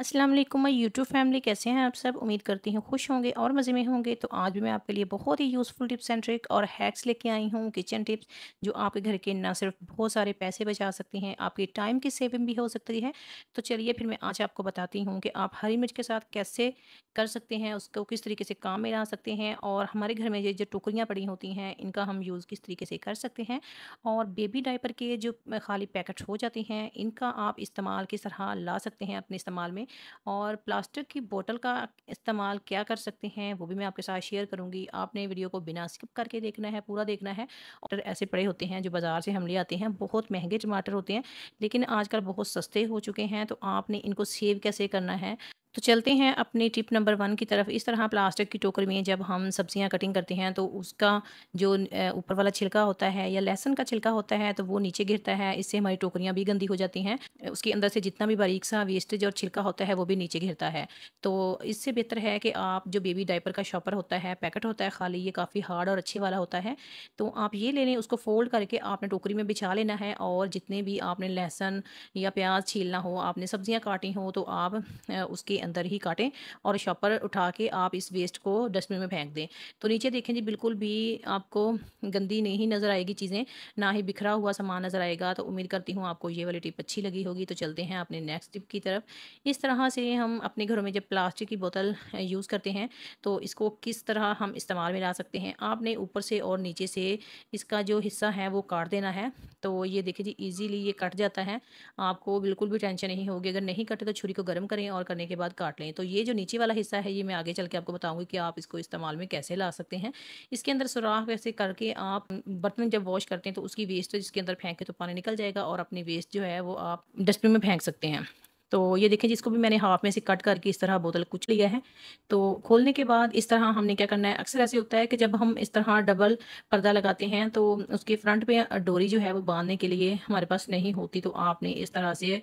अस्सलाम वालेकुम my YouTube family कैसे हैं आप सब उम्मीद करती हूँ खुश होंगे और मज़े में होंगे तो आज भी मैं आपके लिए बहुत ही यूज़फुल टिप्स एंड ट्रिक और हैक्स लेके आई हूँ किचन टिप्स जो आपके घर के ना सिर्फ बहुत सारे पैसे बचा सकती हैं आपके टाइम की सेविंग भी हो सकती है तो चलिए फिर मैं आज आपको बताती हूँ कि आप हरी मिर्च के साथ कैसे कर सकते हैं उसको किस तरीके से काम में ला सकते हैं और हमारे घर में ये जो टोकरियाँ पड़ी होती हैं इनका हम यूज़ किस तरीके से कर सकते हैं और बेबी डाइपर के जो खाली पैकेट हो जाते हैं इनका आप इस्तेमाल किस तरह ला सकते हैं अपने इस्तेमाल में में और प्लास्टिक की बोतल का इस्तेमाल क्या कर सकते हैं वो भी मैं आपके साथ शेयर करूंगी आपने वीडियो को बिना स्किप करके देखना है पूरा देखना है और ऐसे पड़े होते हैं जो बाज़ार से हम ले आते हैं बहुत महंगे टमाटर होते हैं लेकिन आजकल बहुत सस्ते हो चुके हैं तो आपने इनको सेव कैसे करना है तो चलते हैं अपने टिप नंबर वन की तरफ इस तरह प्लास्टिक की टोकरी में जब हम सब्जियां कटिंग करते हैं तो उसका जो ऊपर वाला छिलका होता है या लहसुन का छिलका होता है तो वो नीचे गिरता है इससे हमारी टोकरियां भी गंदी हो जाती हैं उसके अंदर से जितना भी बारीक सा वेस्टेज और छिलका होता है वो भी नीचे गिरता है तो इससे बेहतर है कि आप जो बेबी डाइपर का शॉपर होता है पैकेट होता है खाली ये काफ़ी हार्ड और अच्छे वाला होता है तो आप ये ले लें उसको फोल्ड करके आपने टोकरी में बिछा लेना है और जितने भी आपने लहसुन या प्याज छीलना हो आपने सब्जियाँ काटी हों तो आप उसके अंदर ही काटें और शॉपर उठा के आप इस वेस्ट को डस्टबिन में फेंक दें तो नीचे देखें जी बिल्कुल भी आपको गंदी नहीं नज़र आएगी चीज़ें ना ही बिखरा हुआ सामान नज़र आएगा तो उम्मीद करती हूँ आपको ये वाली टिप अच्छी लगी होगी तो चलते हैं अपने नेक्स्ट टिप की तरफ इस तरह से हम अपने घरों में जब प्लास्टिक की बोतल यूज़ करते हैं तो इसको किस तरह हम इस्तेमाल में ला सकते हैं आपने ऊपर से और नीचे से इसका जो हिस्सा है वो काट देना है तो ये देखिए जी ईजीली ये कट जाता है आपको बिल्कुल भी टेंशन नहीं होगी अगर नहीं कटे तो छुरी को गर्म करें और करने के बाद बाद काट लें तो ये जो नीचे वाला हिस्सा है ये मैं आगे चल के आपको बताऊंगी कि आप इसको इस्तेमाल में कैसे ला सकते हैं इसके अंदर सुराख ऐसे करके आप बर्तन जब वॉश करते हैं तो उसकी वेस्ट जिसके अंदर फेंक के तो पानी निकल जाएगा और अपनी वेस्ट जो है वो आप डस्टबिन में फेंक सकते हैं तो ये देखें जिसको भी मैंने हाफ में से कट करके इस तरह बोतल कुछ लिया है तो खोलने के बाद इस तरह हमने क्या करना है अक्सर ऐसे होता है कि जब हम इस तरह डबल पर्दा लगाते हैं तो उसके फ्रंट पे डोरी जो है वो बांधने के लिए हमारे पास नहीं होती तो आपने इस तरह से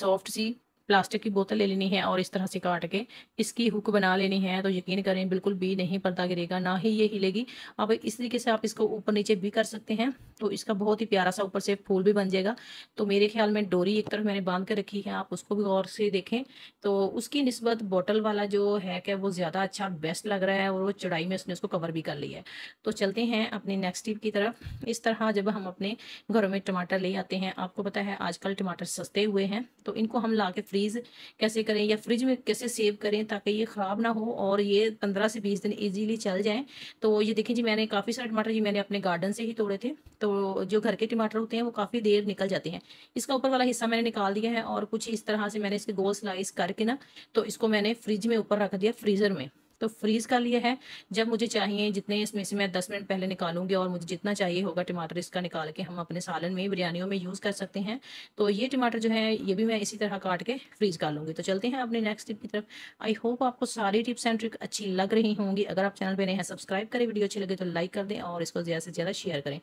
सॉफ्ट सी प्लास्टिक की बोतल ले लेनी है और इस तरह से काट के इसकी हुक बना लेनी है तो यकीन करें बिल्कुल भी नहीं पर्दा गिरेगा ना ही ये हिलेगी अब इस तरीके से आप इसको ऊपर नीचे भी कर सकते हैं तो इसका बहुत ही प्यारा सा ऊपर से फूल भी बन जाएगा तो मेरे ख्याल में डोरी एक तरफ मैंने बांध कर रखी है आप उसको भी गौर से देखें तो उसकी नस्बत बॉटल वाला जो है क्या वो ज़्यादा अच्छा बेस्ट लग रहा है और वो चढ़ाई में उसने उसको कवर भी कर लिया है तो चलते हैं अपने नेक्स्ट टिप की तरफ इस तरह जब हम अपने घरों में टमाटर ले आते हैं आपको पता है आजकल टमाटर सस्ते हुए हैं तो इनको हम ला के फ्रीज कैसे करें या फ्रिज में कैसे सेव करें ताकि ये ख़राब ना हो और ये पंद्रह से बीस दिन ईजीली चल जाएँ तो ये देखिए जी मैंने काफ़ी सारे टमाटर जी मैंने अपने गार्डन से ही तोड़े थे तो जो घर के टमाटर होते हैं वो काफ़ी देर निकल जाते हैं इसका ऊपर वाला हिस्सा मैंने निकाल दिया है और कुछ इस तरह से मैंने इसके गोल स्लाइस करके ना तो इसको मैंने फ्रिज में ऊपर रख दिया फ्रीज़र में तो फ्रीज़ का लिए है जब मुझे चाहिए जितने इसमें से मैं दस मिनट पहले निकालूंगी और मुझे जितना चाहिए होगा टमाटर इसका निकाल के हम अपने सालन में बिरयानियों में यूज़ कर सकते हैं तो ये टमाटर जो है ये भी मैं इसी तरह काट के फ्रीज़ कर लूंगी तो चलते हैं अपने नेक्स्ट टिप की तरफ आई होप आपको सारी टिप्स एंड ट्रिक अच्छी लग रही होंगी अगर आप चैनल पर नहीं है सब्सक्राइब करें वीडियो अच्छी लगे तो लाइक कर दें और इसको ज़्यादा से ज़्यादा शेयर करें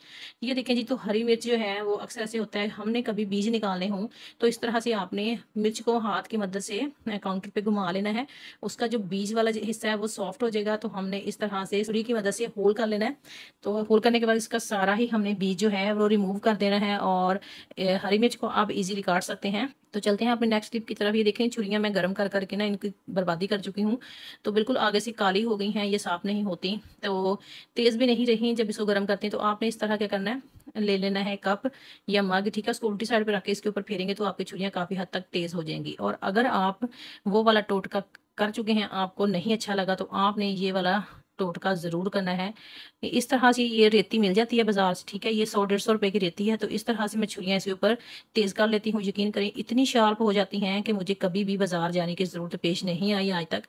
ये देखें जी तो हरी मिर्च जो है वो अक्सर ऐसे होता है हमने कभी बीज निकालने हों तो इस तरह से आपने मिर्च को हाथ की मदद से काउंटर पे घुमा लेना है उसका जो बीज वाला हिस्सा है वो सॉफ्ट हो जाएगा तो हमने इस तरह से सुरी की मदद से होल कर लेना है तो होल करने के बाद इसका सारा ही हमने बीज जो है वो रिमूव कर देना है और हरी मिर्च को आप इजीली काट सकते हैं तो चलते हैं अपने नेक्स्ट टिप की तरफ ये देखें छुरियाँ मैं गर्म कर करके ना इनकी बर्बादी कर चुकी हूँ तो बिल्कुल आगे से काली हो गई हैं ये साफ नहीं होती तो तेज़ भी नहीं रही जब इसको गर्म करते हैं तो आपने इस तरह क्या करना है ले लेना है कप या मग ठीक है उसको उल्टी साइड पर रख के इसके ऊपर फेरेंगे तो आपकी छुरियाँ काफ़ी हद तक तेज़ हो जाएंगी और अगर आप वो वाला टोटका कर चुके हैं आपको नहीं अच्छा लगा तो आपने ये वाला टोटका ज़रूर करना है इस तरह से ये रेती मिल जाती है बाजार से ठीक है ये सौ डेढ़ सौ रुपये की रेती है तो इस तरह से मैं छुरियाँ इसके ऊपर तेज़ कर लेती हूँ यकीन करें इतनी शार्प हो जाती हैं कि मुझे कभी भी बाजार जाने की ज़रूरत पेश नहीं आई आज तक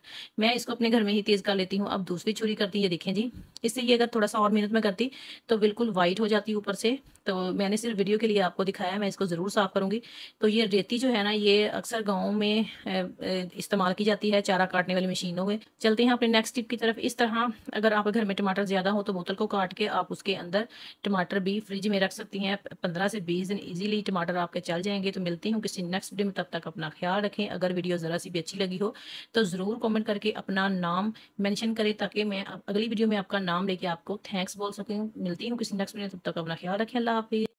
मैं इसको अपने घर में ही तेज़ कर लेती हूँ अब दूसरी छुरी करती है देखें जी इससे ये अगर थोड़ा सा और मेहनत में करती तो बिल्कुल वाइट हो जाती ऊपर से तो मैंने सिर्फ वीडियो के लिए आपको दिखाया मैं इसको ज़रूर साफ़ करूँगी तो ये रेती जो है ना ये अक्सर गाँव में इस्तेमाल की जाती है चारा काटने वाली मशीनों में चलते हैं अपने नेक्स्ट टिप की तरफ इस तरह अगर आपके घर में टमाटर ज़्यादा हो तो बोतल को काट के आप उसके अंदर टमाटर भी फ्रिज में रख सकती हैं पंद्रह से बीस दिन इजीली टमाटर आपके चल जाएंगे तो मिलती हूँ किसी नेक्स्ट वीडियो में तब तक अपना ख्याल रखें अगर वीडियो ज़रा सी भी अच्छी लगी हो तो ज़रूर कॉमेंट करके अपना नाम मैंशन करें ताकि मैं अगली वीडियो में आपका नाम लेके आपको थैंक्स बोल सकूँ मिलती हूँ किसी नेक्स्ट वीडियो तब तक अपना ख्याल रखें अल्लाह हाफिज़